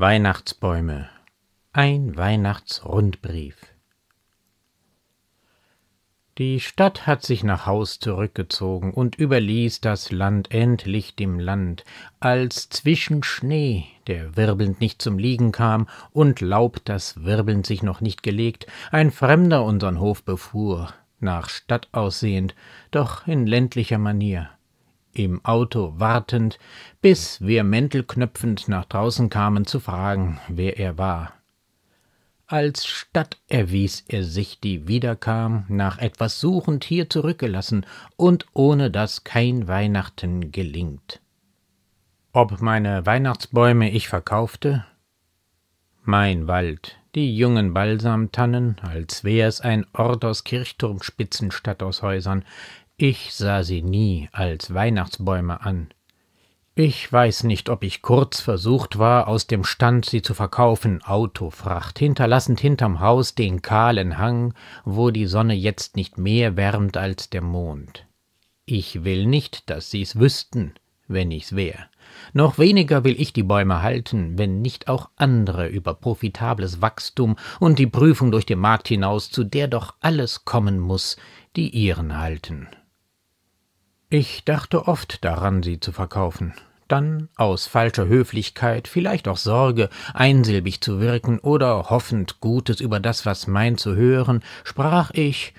Weihnachtsbäume. Ein Weihnachtsrundbrief. Die Stadt hat sich nach Haus zurückgezogen und überließ das Land endlich dem Land, als zwischen Schnee, der wirbelnd nicht zum Liegen kam, und Laub, das wirbelnd sich noch nicht gelegt, ein Fremder unsern Hof befuhr, nach Stadt aussehend, doch in ländlicher Manier im Auto wartend, bis wir mäntelknöpfend nach draußen kamen, zu fragen, wer er war. Als Stadt erwies er sich, die wiederkam, nach etwas suchend hier zurückgelassen und ohne das kein Weihnachten gelingt. Ob meine Weihnachtsbäume ich verkaufte? Mein Wald, die jungen Balsamtannen, als wär's ein Ort aus Kirchturmspitzen statt aus Häusern, ich sah sie nie als Weihnachtsbäume an. Ich weiß nicht, ob ich kurz versucht war, aus dem Stand sie zu verkaufen, Autofracht, hinterlassend hinterm Haus den kahlen Hang, wo die Sonne jetzt nicht mehr wärmt als der Mond. Ich will nicht, dass sie's wüssten, wenn ich's wär. Noch weniger will ich die Bäume halten, wenn nicht auch andere über profitables Wachstum und die Prüfung durch den Markt hinaus, zu der doch alles kommen muß, die ihren halten. Ich dachte oft daran, sie zu verkaufen. Dann, aus falscher Höflichkeit, vielleicht auch Sorge, einsilbig zu wirken oder hoffend Gutes über das, was mein, zu hören, sprach ich,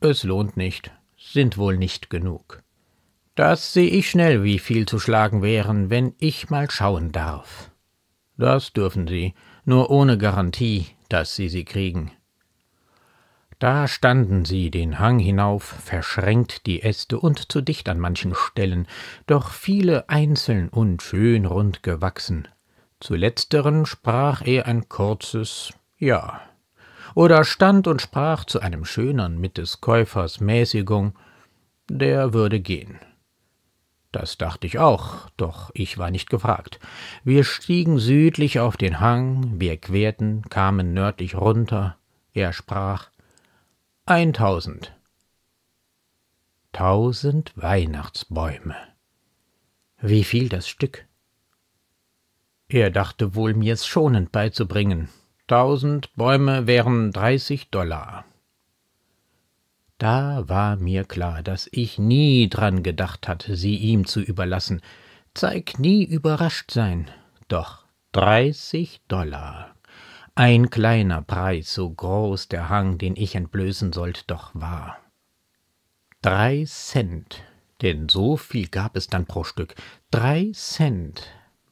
es lohnt nicht, sind wohl nicht genug. Das sehe ich schnell, wie viel zu schlagen wären, wenn ich mal schauen darf. Das dürfen Sie, nur ohne Garantie, dass Sie sie kriegen. Da standen sie den Hang hinauf, verschränkt die Äste und zu dicht an manchen Stellen, doch viele einzeln und schön rund gewachsen. Zu letzteren sprach er ein kurzes Ja. Oder stand und sprach zu einem Schönern mit des Käufers Mäßigung, der würde gehen. Das dachte ich auch, doch ich war nicht gefragt. Wir stiegen südlich auf den Hang, wir querten, kamen nördlich runter. Er sprach, 1000 Tausend Weihnachtsbäume. Wie viel das Stück? Er dachte wohl, mir's schonend beizubringen. Tausend Bäume wären dreißig Dollar. Da war mir klar, dass ich nie dran gedacht hatte, sie ihm zu überlassen. Zeig nie überrascht sein. Doch dreißig Dollar ein kleiner Preis, so groß der Hang, den ich entblößen sollt, doch war. Drei Cent, denn so viel gab es dann pro Stück, drei Cent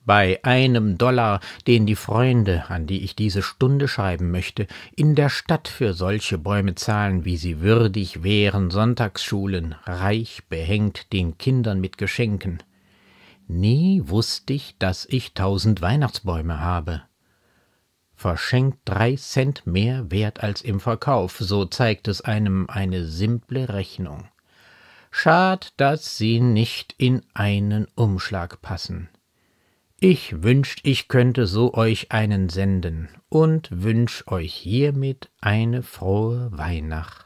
bei einem Dollar, den die Freunde, an die ich diese Stunde schreiben möchte, in der Stadt für solche Bäume zahlen, wie sie würdig wären, Sonntagsschulen, reich behängt, den Kindern mit Geschenken. Nie wußt ich, daß ich tausend Weihnachtsbäume habe verschenkt drei Cent mehr Wert als im Verkauf, so zeigt es einem eine simple Rechnung. Schad, dass sie nicht in einen Umschlag passen. Ich wünscht, ich könnte so euch einen senden und wünsch euch hiermit eine frohe Weihnacht.